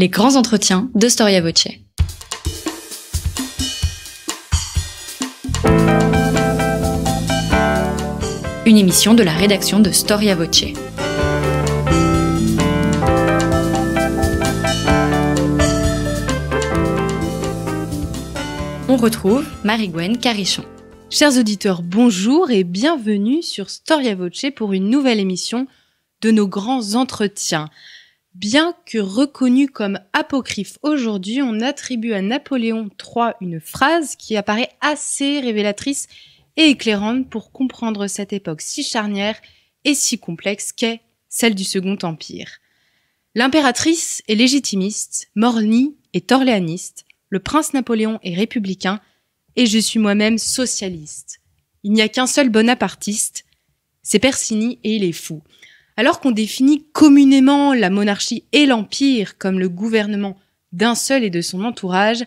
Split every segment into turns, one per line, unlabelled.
les grands entretiens de Storia Voce. Une émission de la rédaction de Storia Voce. On retrouve Marie-Gwen Carichon. Chers auditeurs, bonjour et bienvenue sur Storia Voce pour une nouvelle émission de nos grands entretiens. Bien que reconnu comme apocryphe aujourd'hui, on attribue à Napoléon III une phrase qui apparaît assez révélatrice et éclairante pour comprendre cette époque si charnière et si complexe qu'est celle du Second Empire. L'impératrice est légitimiste, Morny est orléaniste, le prince Napoléon est républicain, et je suis moi-même socialiste. Il n'y a qu'un seul bonapartiste, c'est Persigny et il est fou. Alors qu'on définit communément la monarchie et l'empire comme le gouvernement d'un seul et de son entourage,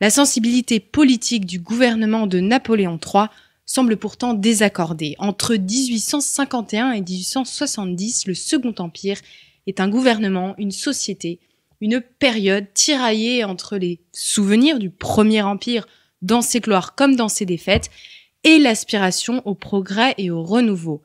la sensibilité politique du gouvernement de Napoléon III semble pourtant désaccordée. Entre 1851 et 1870, le Second Empire est un gouvernement, une société, une période tiraillée entre les souvenirs du Premier Empire dans ses gloires comme dans ses défaites et l'aspiration au progrès et au renouveau.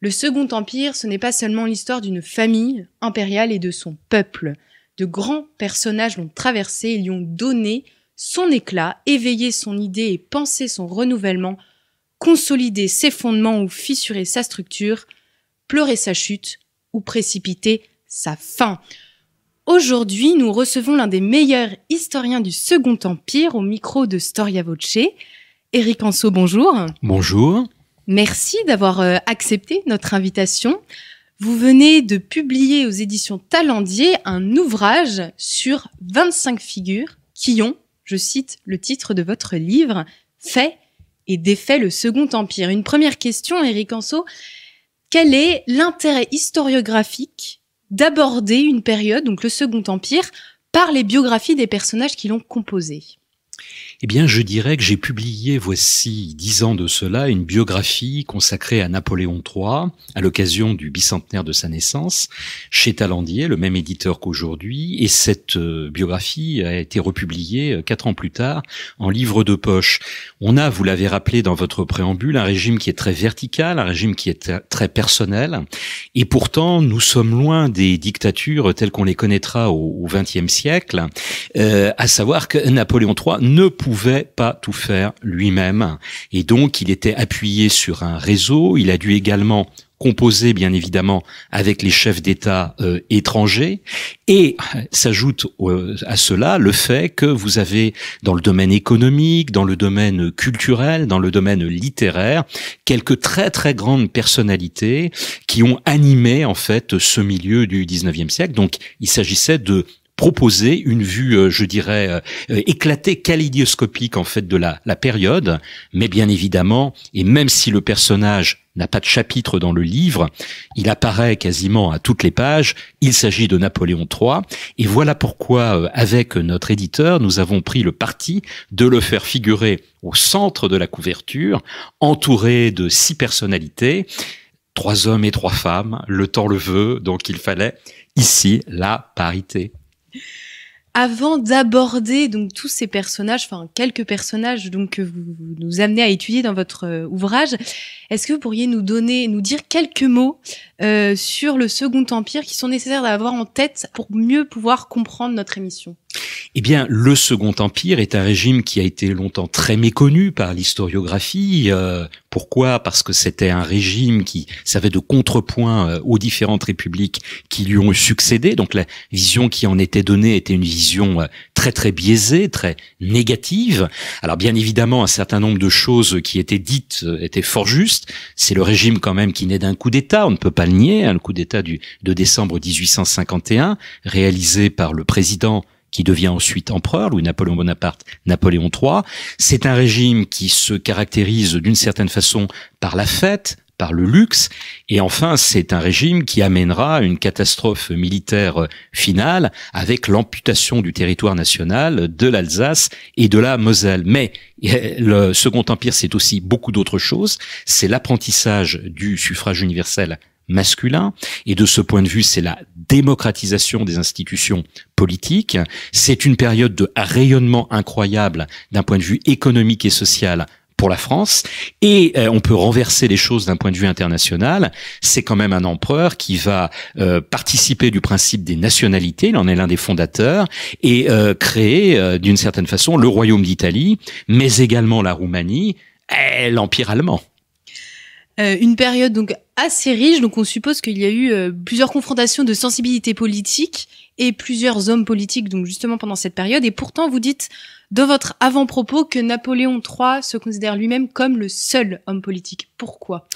Le Second Empire, ce n'est pas seulement l'histoire d'une famille impériale et de son peuple. De grands personnages l'ont traversé et lui ont donné son éclat, éveillé son idée et pensé son renouvellement, consolidé ses fondements ou fissuré sa structure, pleuré sa chute ou précipité sa fin. Aujourd'hui, nous recevons l'un des meilleurs historiens du Second Empire au micro de Storia Voce. Éric Anso, bonjour.
Bonjour.
Merci d'avoir euh, accepté notre invitation. Vous venez de publier aux éditions Talendier un ouvrage sur 25 figures qui ont, je cite le titre de votre livre, fait et défait le Second Empire. Une première question, Éric Anso. Quel est l'intérêt historiographique d'aborder une période, donc le Second Empire, par les biographies des personnages qui l'ont composé
eh bien, je dirais que j'ai publié, voici dix ans de cela, une biographie consacrée à Napoléon III, à l'occasion du bicentenaire de sa naissance, chez Talandier, le même éditeur qu'aujourd'hui, et cette euh, biographie a été republiée euh, quatre ans plus tard en livre de poche. On a, vous l'avez rappelé dans votre préambule, un régime qui est très vertical, un régime qui est très personnel, et pourtant, nous sommes loin des dictatures telles qu'on les connaîtra au XXe siècle, euh, à savoir que Napoléon III ne pouvait pas tout faire lui-même. Et donc, il était appuyé sur un réseau. Il a dû également composer bien évidemment avec les chefs d'État euh, étrangers et s'ajoute euh, à cela le fait que vous avez dans le domaine économique, dans le domaine culturel, dans le domaine littéraire, quelques très très grandes personnalités qui ont animé en fait ce milieu du 19e siècle. Donc il s'agissait de proposer une vue, euh, je dirais, euh, euh, éclatée, kaléidoscopique en fait de la, la période. Mais bien évidemment, et même si le personnage n'a pas de chapitre dans le livre, il apparaît quasiment à toutes les pages, il s'agit de Napoléon III, et voilà pourquoi, avec notre éditeur, nous avons pris le parti de le faire figurer au centre de la couverture, entouré de six personnalités, trois hommes et trois femmes, le temps le veut, donc il fallait ici la parité
avant d'aborder donc tous ces personnages, enfin quelques personnages donc que vous, nous amenez à étudier dans votre euh, ouvrage, est-ce que vous pourriez nous donner, nous dire quelques mots euh, sur le Second Empire qui sont nécessaires d'avoir en tête pour mieux pouvoir comprendre notre émission
eh bien, le Second Empire est un régime qui a été longtemps très méconnu par l'historiographie. Euh, pourquoi Parce que c'était un régime qui servait de contrepoint euh, aux différentes républiques qui lui ont succédé. Donc la vision qui en était donnée était une vision euh, très très biaisée, très négative. Alors bien évidemment, un certain nombre de choses qui étaient dites étaient fort justes. C'est le régime quand même qui naît d'un coup d'État, on ne peut pas le nier, Un hein, le coup d'État du de décembre 1851, réalisé par le président qui devient ensuite empereur, Louis-Napoléon Bonaparte, Napoléon III. C'est un régime qui se caractérise d'une certaine façon par la fête, par le luxe. Et enfin, c'est un régime qui amènera une catastrophe militaire finale avec l'amputation du territoire national de l'Alsace et de la Moselle. Mais eh, le Second Empire, c'est aussi beaucoup d'autres choses. C'est l'apprentissage du suffrage universel masculin. Et de ce point de vue, c'est la démocratisation des institutions politiques. C'est une période de rayonnement incroyable d'un point de vue économique et social pour la France. Et euh, on peut renverser les choses d'un point de vue international. C'est quand même un empereur qui va euh, participer du principe des nationalités, il en est l'un des fondateurs, et euh, créer d'une certaine façon le royaume d'Italie, mais également la Roumanie, et l'empire allemand.
Euh, une période donc assez riche. Donc on suppose qu'il y a eu euh, plusieurs confrontations de sensibilité politique et plusieurs hommes politiques donc justement pendant cette période. Et pourtant vous dites dans votre avant-propos que Napoléon III se considère lui-même comme le seul homme politique. Pourquoi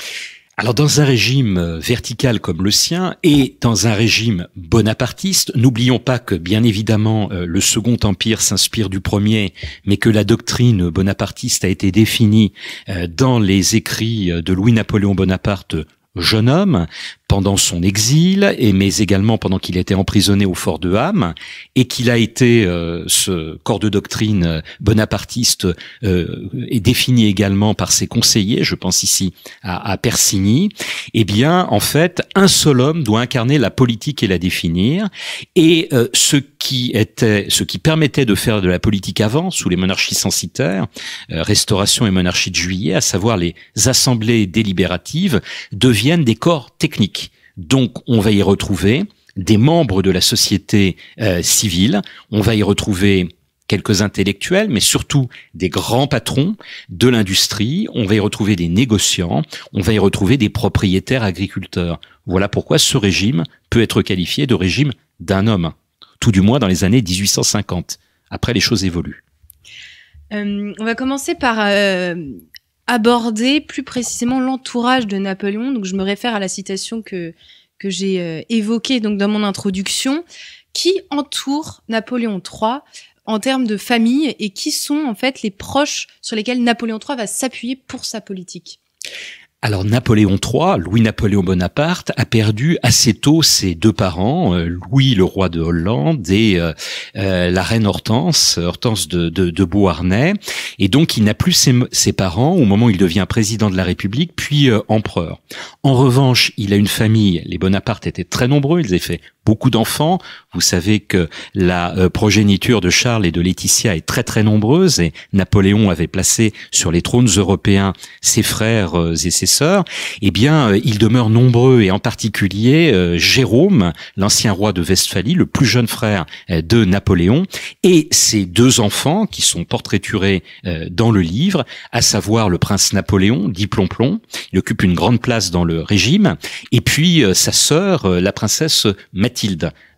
alors dans un régime euh, vertical comme le sien et dans un régime bonapartiste, n'oublions pas que bien évidemment euh, le Second Empire s'inspire du premier, mais que la doctrine bonapartiste a été définie euh, dans les écrits de Louis-Napoléon Bonaparte jeune homme pendant son exil, et mais également pendant qu'il était emprisonné au fort de Ham, et qu'il a été euh, ce corps de doctrine euh, bonapartiste euh, est défini également par ses conseillers, je pense ici à, à Persigny. Eh bien, en fait, un seul homme doit incarner la politique et la définir, et euh, ce qui était, ce qui permettait de faire de la politique avant, sous les monarchies censitaires, restauration et monarchie de Juillet, à savoir les assemblées délibératives, deviennent des corps techniques donc, on va y retrouver des membres de la société euh, civile, on va y retrouver quelques intellectuels, mais surtout des grands patrons de l'industrie. On va y retrouver des négociants, on va y retrouver des propriétaires agriculteurs. Voilà pourquoi ce régime peut être qualifié de régime d'un homme, tout du moins dans les années 1850. Après, les choses évoluent.
Euh, on va commencer par euh, aborder plus précisément l'entourage de Napoléon. Donc je me réfère à la citation que, que j'ai euh, évoquée donc dans mon introduction. Qui entoure Napoléon III en termes de famille et qui sont en fait les proches sur lesquels Napoléon III va s'appuyer pour sa politique
alors Napoléon III, Louis-Napoléon Bonaparte, a perdu assez tôt ses deux parents, euh, Louis le roi de Hollande et euh, euh, la reine Hortense, Hortense de, Beauharnais, et donc il n'a plus ses, parents au moment où il devient président de la République, puis empereur. En revanche, il a une famille, les Bonaparte étaient très nombreux, ils avaient fait beaucoup d'enfants. Vous savez que la euh, progéniture de Charles et de Laetitia est très très nombreuse et Napoléon avait placé sur les trônes européens ses frères euh, et ses sœurs. Eh bien, euh, il demeure nombreux et en particulier Jérôme, l'ancien roi de Westphalie, le plus jeune frère de Napoléon, et ses deux enfants qui sont portraiturés dans le livre, à savoir le prince Napoléon, dit Plomplon. Il occupe une grande place dans le régime. Et puis sa sœur, la princesse Mathilde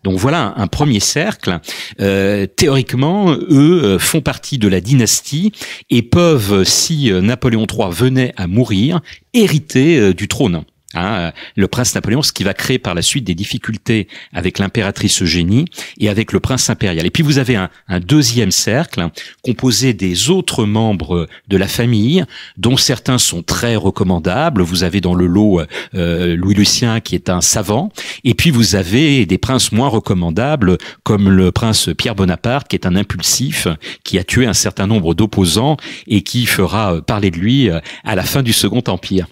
donc voilà un, premier cercle. Euh, théoriquement, eux euh, font partie de la dynastie et peuvent, si euh, Napoléon III venait à mourir, hériter du trône. Hein, euh, le prince Napoléon, ce qui va créer par la suite des difficultés avec l'impératrice Eugénie et avec le prince impérial. Et puis vous avez un, deuxième cercle composé des autres membres de la famille, dont certains sont très recommandables. Vous avez dans le lot euh, euh, Louis Lucien qui est un savant, et puis vous avez des princes moins recommandables comme le prince Pierre Bonaparte qui est un impulsif, qui a tué un certain nombre d'opposants et qui fera parler de lui à la fin du Second Empire.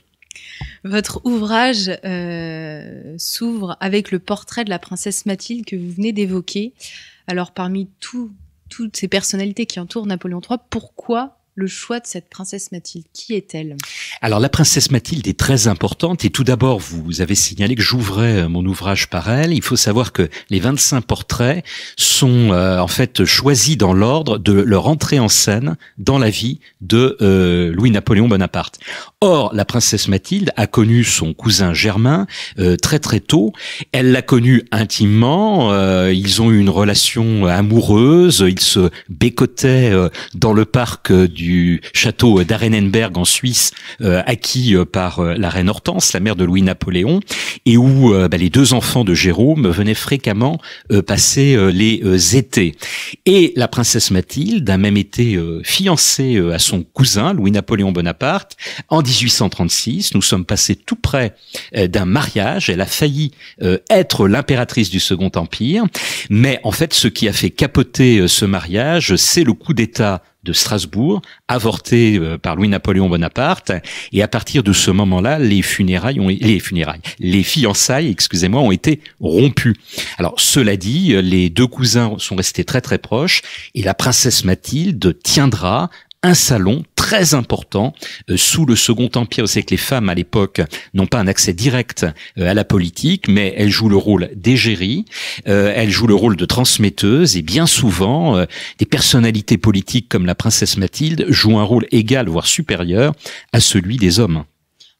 Votre ouvrage euh, s'ouvre avec le portrait de la princesse Mathilde que vous venez d'évoquer. Alors parmi toutes ces personnalités qui entourent Napoléon III, pourquoi le choix de cette princesse Mathilde Qui est-elle
Alors la princesse Mathilde est très importante et tout d'abord vous avez signalé que j'ouvrais euh, mon ouvrage par elle. Il faut savoir que les 25 portraits sont euh, en fait choisis dans l'ordre de leur entrée en scène dans la vie de euh, Louis-Napoléon Bonaparte. Or la princesse Mathilde a connu son cousin Germain très très tôt. Elle l'a connu intimement. ils ont eu une relation amoureuse. Ils se bécotaient dans le parc du du château d'Arenenberg en Suisse, euh, acquis euh, par euh, la reine Hortense, la mère de Louis-Napoléon, et où bah, les deux enfants de Jérôme venaient fréquemment passer les étés. Et la princesse Mathilde a même été fiancée à son cousin, Louis-Napoléon Bonaparte, en 1836. Nous sommes passés tout près d'un mariage. Elle a failli être l'impératrice du Second Empire. Mais en fait, ce qui a fait capoter ce mariage, c'est le coup d'État de Strasbourg, avorté euh, par Louis-Napoléon Bonaparte. Et à partir de ce moment-là, les funérailles ont, les funérailles, les fiançailles, excusez-moi, ont été rompues. Alors, cela dit, les deux cousins sont restés très très proches et la princesse Mathilde tiendra un salon très important euh, sous le Second Empire. C'est que les femmes à l'époque n'ont pas un accès direct euh, à la politique, mais elles jouent le rôle d'égérie, euh, elles jouent le rôle de transmetteuse et bien souvent des personnalités politiques comme la princesse Mathilde jouent un rôle égal voire supérieur à celui des hommes.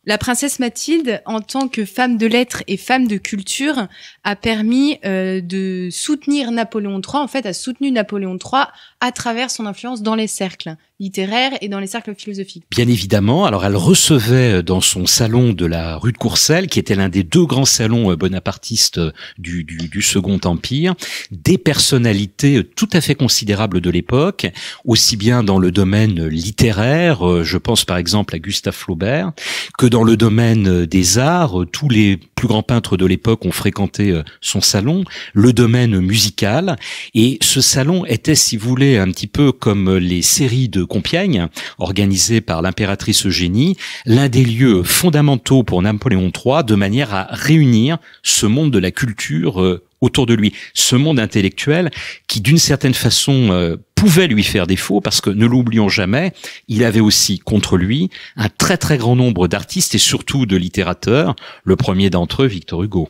La princesse Mathilde, en tant que femme de lettres et femme de culture, a permis de soutenir Napoléon III. En fait, a soutenu Napoléon III à travers son influence dans les cercles littéraires et dans les cercles philosophiques.
Bien évidemment, alors elle recevait euh, dans son salon de la rue de Courcelles, qui était l'un des deux grands salons euh, bonapartistes euh, du, Second Empire, des personnalités tout à fait considérables de l'époque, aussi bien dans le domaine littéraire, je pense par exemple à Gustave Flaubert, que dans le domaine des arts, tous les plus grands peintres de l'époque ont fréquenté son salon, le domaine musical, et ce salon était, si vous voulez, un petit peu comme les séries de Compiègne, organisées par l'impératrice Eugénie, l'un des lieux fondamentaux pour Napoléon III, de manière à réunir ce monde de la culture euh, autour de lui, ce monde intellectuel qui, d'une certaine façon, euh, pouvait lui faire défaut parce que, ne l'oublions jamais, il avait aussi contre lui un très très grand nombre d'artistes et surtout de littérateurs, le premier d'entre eux, Victor Hugo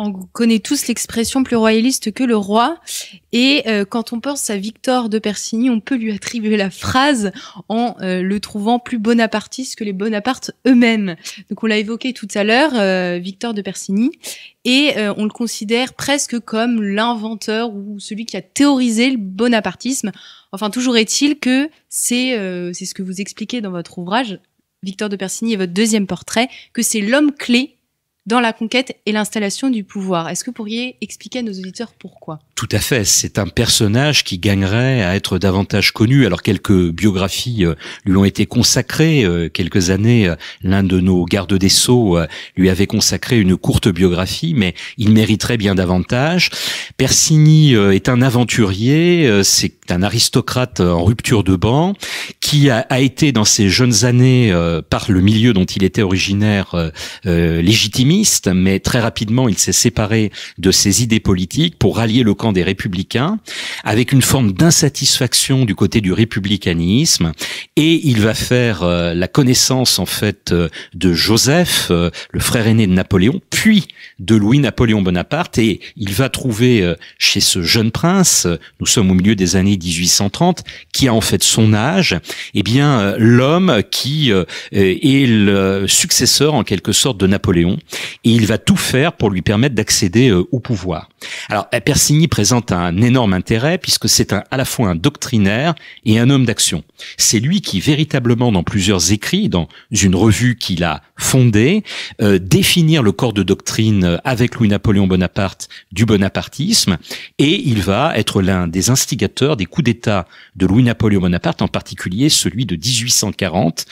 on connaît tous l'expression plus royaliste que le roi. Et euh, quand on pense à Victor de Persigny, on peut lui attribuer la phrase en euh, le trouvant plus bonapartiste que les Bonapartes eux-mêmes. Donc on l'a évoqué tout à l'heure, euh, Victor de Persigny, et on le considère presque comme l'inventeur ou celui qui a théorisé le bonapartisme. Enfin, toujours est-il que c'est c'est ce que vous expliquez dans votre ouvrage, Victor de Persigny et votre deuxième portrait, que c'est l'homme clé dans la conquête et l'installation du pouvoir. Est-ce que vous pourriez expliquer à nos auditeurs pourquoi
Tout à fait. C'est un personnage qui gagnerait à être davantage connu. Alors quelques biographies euh, lui ont été consacrées. Euh, quelques années, euh, l'un de nos gardes des sceaux lui avait consacré une courte biographie, mais il mériterait bien davantage. Persigny est un aventurier. C'est un aristocrate en rupture de banc qui a, a été dans ses jeunes années, par le milieu dont il était originaire, légitime mais très rapidement, il s'est séparé de ses idées politiques pour rallier le camp des républicains, avec une forme d'insatisfaction du côté du républicanisme, et il va faire euh, la connaissance en fait euh, de Joseph, euh, le frère aîné de Napoléon, puis de Louis-Napoléon Bonaparte, et il va trouver chez ce jeune prince, nous sommes au milieu des années 1830, qui a en fait son âge, eh bien l'homme qui est le successeur en quelque sorte de Napoléon et il va tout faire pour lui permettre d'accéder euh, au pouvoir. Alors, Persigny présente un énorme intérêt puisque c'est à la fois un doctrinaire et un homme d'action. C'est lui qui véritablement, dans plusieurs écrits, dans une revue qu'il a fondée, euh, définir le corps de doctrine euh, avec Louis-Napoléon Bonaparte du bonapartisme, et il va être l'un des instigateurs des coups d'État de Louis-Napoléon Bonaparte, en particulier celui de 1840,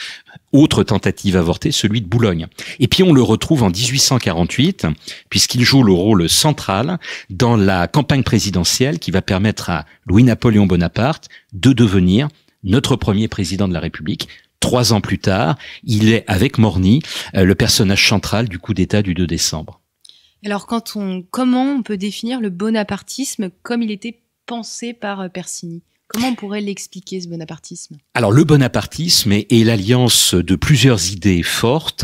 autre tentative avortée, celui de Boulogne. Et puis on le retrouve en 1848, puisqu'il joue le rôle central dans la campagne présidentielle qui va permettre à Louis-Napoléon Bonaparte de devenir notre premier président de la République. Trois ans plus tard, il est avec Morny euh, le personnage central du coup d'État du 2 décembre.
Alors quand on, comment on peut définir le bonapartisme comme il était pensé par euh, Persigny Comment on pourrait l'expliquer, ce bonapartisme
Alors le bonapartisme est, l'alliance de plusieurs idées fortes.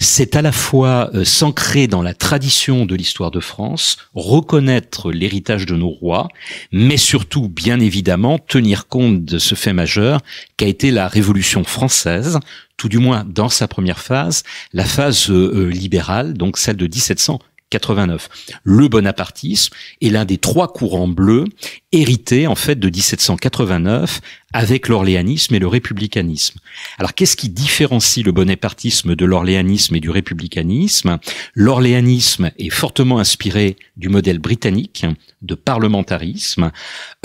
C'est à la fois euh, s'ancrer dans la tradition de l'histoire de France, reconnaître l'héritage de nos rois, mais surtout, bien évidemment, tenir compte de ce fait majeur qu'a été la Révolution française, tout du moins dans sa première phase, la phase euh, euh, libérale, donc celle de 1700 89. Le bonapartisme est l'un des trois courants bleus hérités en fait de 1789 avec l'orléanisme et le républicanisme. Alors qu'est-ce qui différencie le bonapartisme de l'orléanisme et du républicanisme L'orléanisme est fortement inspiré du modèle britannique de parlementarisme.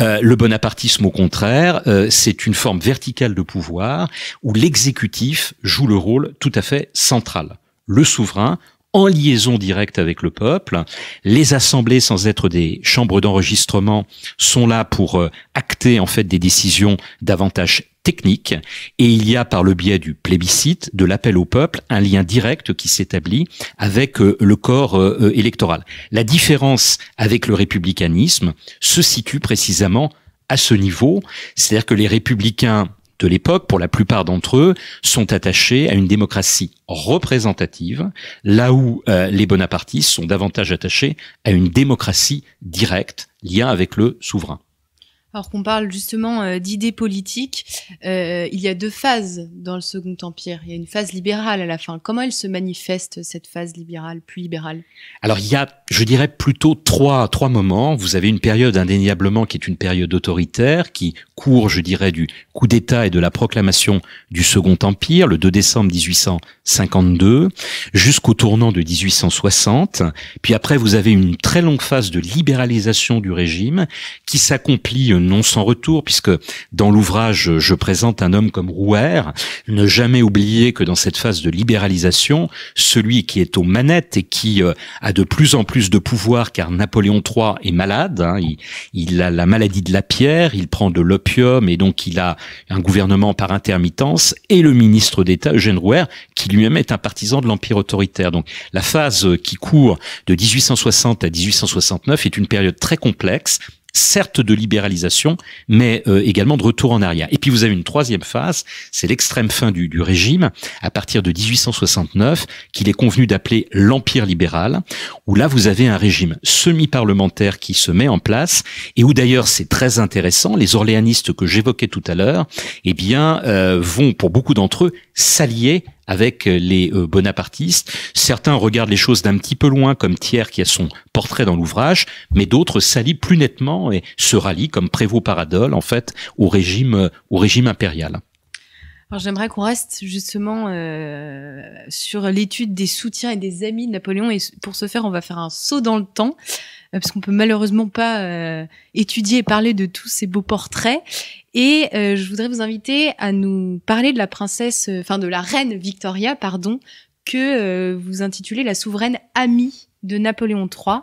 Euh, le bonapartisme, au contraire, euh, c'est une forme verticale de pouvoir où l'exécutif joue le rôle tout à fait central. Le souverain en liaison directe avec le peuple. Les assemblées, sans être des chambres d'enregistrement, sont là pour euh, acter en fait des décisions davantage techniques et il y a par le biais du plébiscite, de l'appel au peuple, un lien direct qui s'établit avec euh, le corps euh, électoral. La différence avec le républicanisme se situe précisément à ce niveau, c'est-à-dire que les républicains de l'époque, pour la plupart d'entre eux, sont attachés à une démocratie représentative, là où euh, les bonapartistes sont davantage attachés à une démocratie directe, lien avec le souverain
alors qu'on parle justement euh, d'idées politiques, euh, il y a deux phases dans le Second Empire. Il y a une phase libérale à la fin. Comment elle se manifeste, cette phase libérale, plus libérale
Alors il y a, je dirais, plutôt trois, trois moments. Vous avez une période indéniablement qui est une période autoritaire, qui court, je dirais, du coup d'État et de la proclamation du Second Empire, le 2 décembre 1852, jusqu'au tournant de 1860. Puis après, vous avez une très longue phase de libéralisation du régime qui s'accomplit euh, non sans retour, puisque dans l'ouvrage, je présente un homme comme Rouer, ne jamais oublier que dans cette phase de libéralisation, celui qui est aux manettes et qui euh, a de plus en plus de pouvoir, car Napoléon III est malade, hein, il, a la maladie de la pierre, il prend de l'opium, et donc il a un gouvernement par intermittence, et le ministre d'État, Eugène Rouer, qui lui-même est un partisan de l'Empire autoritaire. Donc la phase qui court de 1860 à 1869 est une période très complexe, certes de libéralisation, mais euh, également de retour en arrière. Et puis vous avez une troisième phase, c'est l'extrême fin du, régime, à partir de 1869, qu'il est convenu d'appeler l'Empire libéral, où là vous avez un régime semi-parlementaire qui se met en place, et où d'ailleurs c'est très intéressant, les orléanistes que j'évoquais tout à l'heure, eh bien, euh, vont pour beaucoup d'entre eux s'allier avec euh, les euh, bonapartistes. Certains regardent les choses d'un petit peu loin, comme Thiers qui a son portrait dans l'ouvrage, mais d'autres s'allient plus nettement et se rallient, comme Prévost Paradol, en fait, au régime, euh, au régime impérial.
Alors j'aimerais qu'on reste justement sur l'étude des soutiens et des amis de Napoléon. Et pour ce faire, on va faire un saut dans le temps, parce qu'on peut malheureusement pas étudier et parler de tous ces beaux portraits. Et euh, je voudrais vous inviter à nous parler de la princesse, euh, enfin de la reine Victoria, pardon, que euh, vous intitulez la souveraine amie de Napoléon III.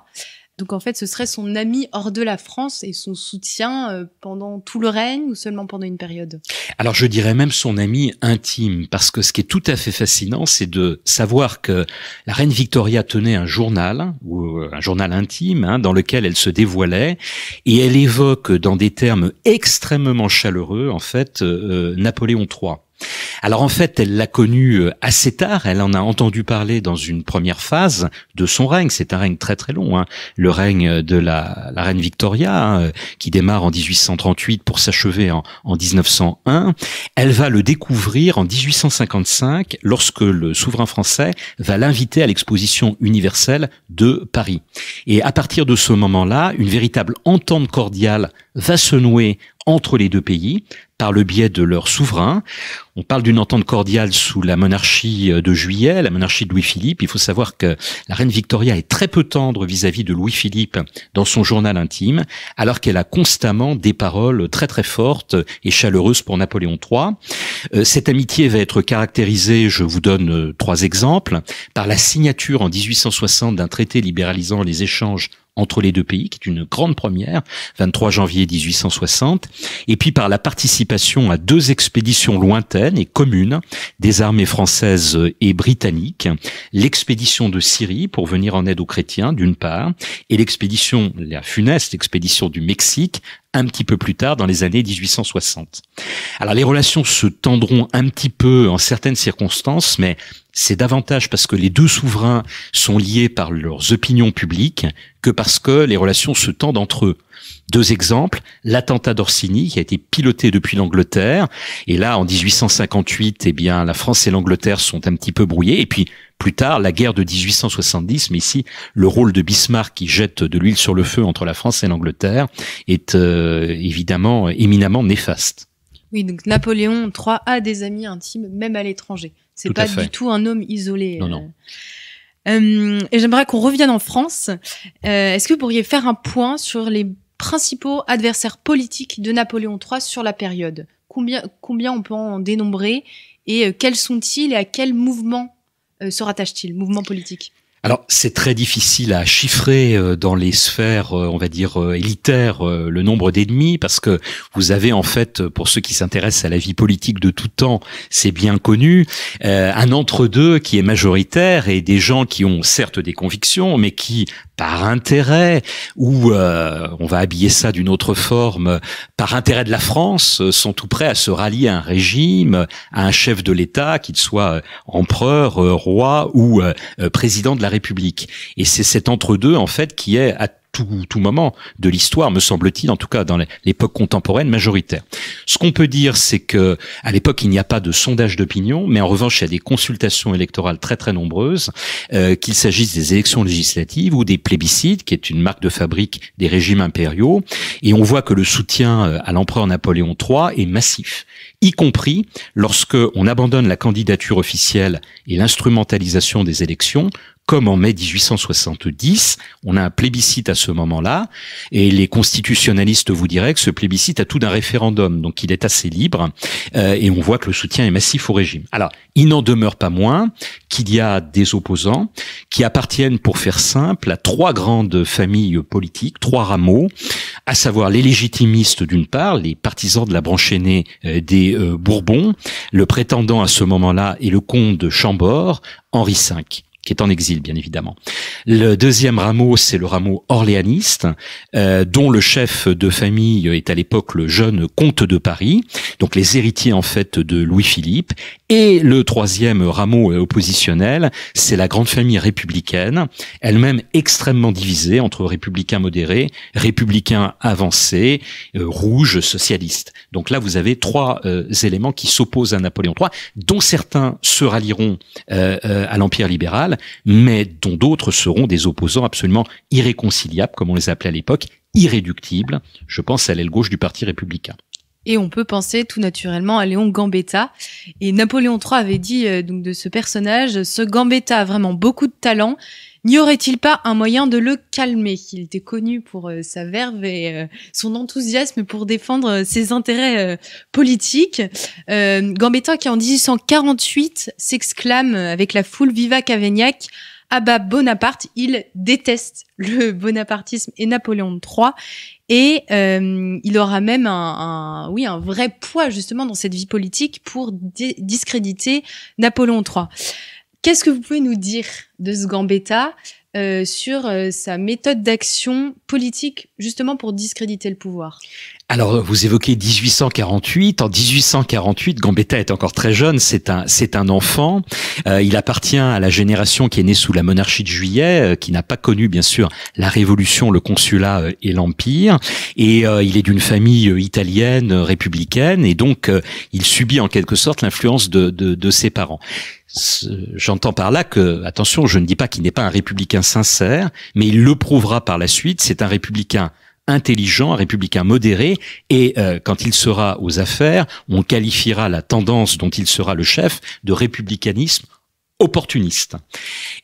Donc en fait, ce serait son ami hors de la France et son soutien euh, pendant tout le règne ou seulement pendant une période
Alors je dirais même son ami intime, parce que ce qui est tout à fait fascinant, c'est de savoir que la reine Victoria tenait un journal, ou euh, un journal intime, hein, dans lequel elle se dévoilait, et elle évoque dans des termes extrêmement chaleureux, en fait, euh, Napoléon III. Alors en fait, elle l'a connu euh, assez tard, elle en a entendu parler dans une première phase de son règne, c'est un règne très très long, hein. le règne de la, reine Victoria, hein, euh, qui démarre en 1838 pour s'achever en 1901. Elle va le découvrir en 1855 lorsque le souverain français va l'inviter à l'exposition universelle de Paris. Et à partir de ce moment-là, une véritable entente cordiale va se nouer entre les deux pays par le biais de leurs souverains. On parle d'une entente cordiale sous la monarchie euh, de Juillet, la monarchie de Louis-Philippe. Il faut savoir que la reine Victoria est très peu tendre vis-à-vis de Louis-Philippe dans son journal intime, alors qu'elle a constamment des paroles très très fortes et chaleureuses pour Napoléon III. Euh, cette amitié va être caractérisée, je vous donne euh, trois exemples, par la signature en 1860 d'un traité libéralisant les échanges entre les deux pays, qui est une grande première, 23 janvier 1860, et puis par la participation à deux expéditions lointaines et communes des armées françaises et britanniques, l'expédition de Syrie pour venir en aide aux chrétiens d'une part, et l'expédition, la funeste expédition du Mexique un petit peu plus tard, dans les années 1860. Alors les relations se tendront un petit peu en certaines circonstances, mais c'est davantage parce que les deux souverains sont liés par leurs opinions publiques que parce que les relations se tendent entre eux. Deux exemples, l'attentat d'Orsini qui a été piloté depuis l'Angleterre. Et là, en 1858, eh bien, la France et l'Angleterre sont un petit peu brouillées. Et puis, plus tard, la guerre de 1870, mais ici, le rôle de Bismarck qui jette de l'huile sur le feu entre la France et l'Angleterre est euh, évidemment éminemment néfaste.
Oui, donc Napoléon III a des amis intimes, même à l'étranger. C'est pas du tout un homme isolé. Non, non. Euh, euh et j'aimerais qu'on revienne en France. Euh, est-ce que vous pourriez faire un point sur les principaux adversaires politiques de Napoléon III sur la période combien, on peut en dénombrer et euh, quels sont-ils et à quel mouvement euh, se rattachent-ils, mouvement politique
alors c'est très difficile à chiffrer euh, dans les sphères, on va dire élitaires, le nombre d'ennemis parce que vous avez en fait, pour ceux qui s'intéressent à la vie politique de tout temps, c'est bien connu, un entre-deux qui est majoritaire et des gens qui ont certes des convictions mais qui par intérêt, ou euh, on va habiller ça d'une autre forme, par intérêt de la France, euh, sont tout prêts à se rallier à un régime, à un chef de l'État, qu'il soit euh, empereur, roi ou président de la République. Et c'est cet entre-deux, en fait, qui est à tout, moment de l'histoire, me semble-t-il, en tout cas dans l'époque contemporaine majoritaire. Ce qu'on peut dire, c'est que à l'époque, il n'y a pas de sondage d'opinion, mais en revanche, il y a des consultations électorales très très nombreuses, euh, qu'il s'agisse des élections législatives ou des plébiscites, qui est une marque de fabrique des régimes impériaux, et on voit que le soutien euh, à l'empereur Napoléon III est massif y compris lorsque on abandonne la candidature officielle et l'instrumentalisation des élections comme en mai 1870. On a un plébiscite à ce moment-là, et les constitutionnalistes vous diraient que ce plébiscite a tout d'un référendum, donc il est assez libre, euh, et on voit que le soutien est massif au régime. Alors, il n'en demeure pas moins qu'il y a des opposants qui appartiennent, pour faire simple, à trois grandes familles politiques, trois rameaux, à savoir les légitimistes d'une part, les partisans de la branche aînée euh, des euh, Bourbons, le prétendant à ce moment-là est le comte de Chambord, Henri V qui est en exil, bien évidemment. Le deuxième rameau, c'est le rameau orléaniste, euh, dont le chef de famille est à l'époque le jeune comte de Paris, donc les héritiers en fait de Louis-Philippe. Et le troisième rameau euh, oppositionnel, c'est la grande famille républicaine, elle-même extrêmement divisée entre républicains modérés, républicains avancés, euh, rouges, socialistes. Donc là, vous avez trois éléments qui s'opposent à Napoléon III, dont certains se rallieront à l'Empire libéral mais dont d'autres seront des opposants absolument irréconciliables, comme on les appelait à l'époque, irréductibles. Je pense à l'aile gauche du Parti républicain.
Et on peut penser tout naturellement à Léon Gambetta. Et Napoléon III avait dit euh, donc de ce personnage, ce Gambetta a vraiment beaucoup de talent. N'y aurait-il pas un moyen de le calmer Il était connu pour euh, sa verve et euh, son enthousiasme pour défendre euh, ses intérêts politiques. Gambetta, qui en 1848 s'exclame avec la foule Viva Cavaignac, à ah bah, Bonaparte, il déteste le bonapartisme et Napoléon III. Et il aura même un, oui, un vrai poids justement dans cette vie politique pour discréditer Napoléon III. Qu'est-ce que vous pouvez nous dire de ce Gambetta euh, sur euh, sa méthode d'action politique justement pour discréditer le pouvoir
alors, vous évoquez 1848. En 1848, Gambetta est encore très jeune. C'est un, c'est un enfant. Euh, il appartient à la génération qui est née sous la monarchie de Juillet, euh, qui n'a pas connu, bien sûr, la Révolution, le Consulat euh, et l'Empire. Et il est d'une famille italienne, républicaine, et donc il subit en quelque sorte l'influence de, de, de ses parents. J'entends par là que, attention, je ne dis pas qu'il n'est pas un républicain sincère, mais il le prouvera par la suite. C'est républicain intelligent, un républicain modéré, et euh, quand il sera aux affaires, on qualifiera la tendance dont il sera le chef de républicanisme opportuniste.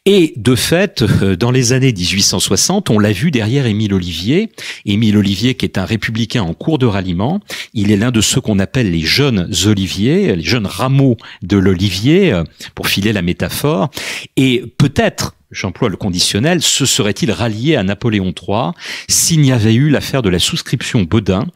Et de fait, euh, dans les années 1860, on l'a vu derrière Émile Olivier. Émile Olivier, qui est un républicain en cours de ralliement, il est l'un de ceux qu'on appelle les jeunes Olivier, les jeunes rameaux de l'olivier, euh, pour filer la métaphore. Et peut-être j'emploie le conditionnel, se serait-il rallié à Napoléon III s'il n'y avait eu l'affaire de la souscription Baudin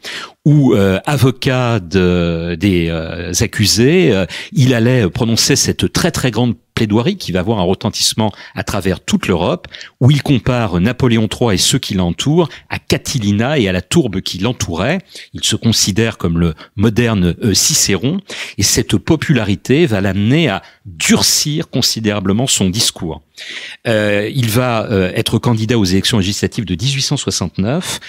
où, euh, avocat de, des euh, accusés, euh, il allait prononcer cette très très grande plaidoirie qui va avoir un retentissement à travers toute l'Europe, où il compare Napoléon III et ceux qui l'entourent à Catilina et à la tourbe qui l'entourait. Il se considère comme le moderne Cicéron, et cette popularité va l'amener à durcir considérablement son discours. Euh, il va être candidat aux élections législatives de 1869,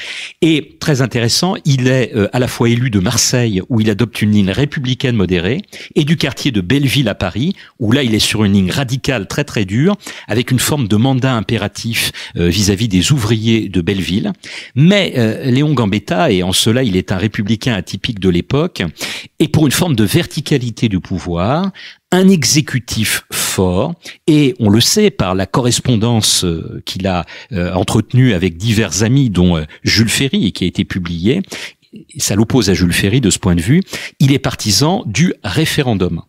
et très intéressant, il est euh, à la fois élu de Marseille, où il adopte une ligne républicaine modérée, et du quartier de Belleville à Paris, où là il est sur une ligne radicale très très dure, avec une forme de mandat impératif euh, vis-à-vis des ouvriers de Belleville. Mais euh, Léon Gambetta, et en cela il est un républicain atypique de l'époque, est pour une forme de verticalité du pouvoir, un exécutif fort et on le sait par la correspondance qu'il a entretenue avec divers amis dont Jules Ferry qui a été publié, ça l'oppose à Jules Ferry de ce point de vue, il est partisan du référendum.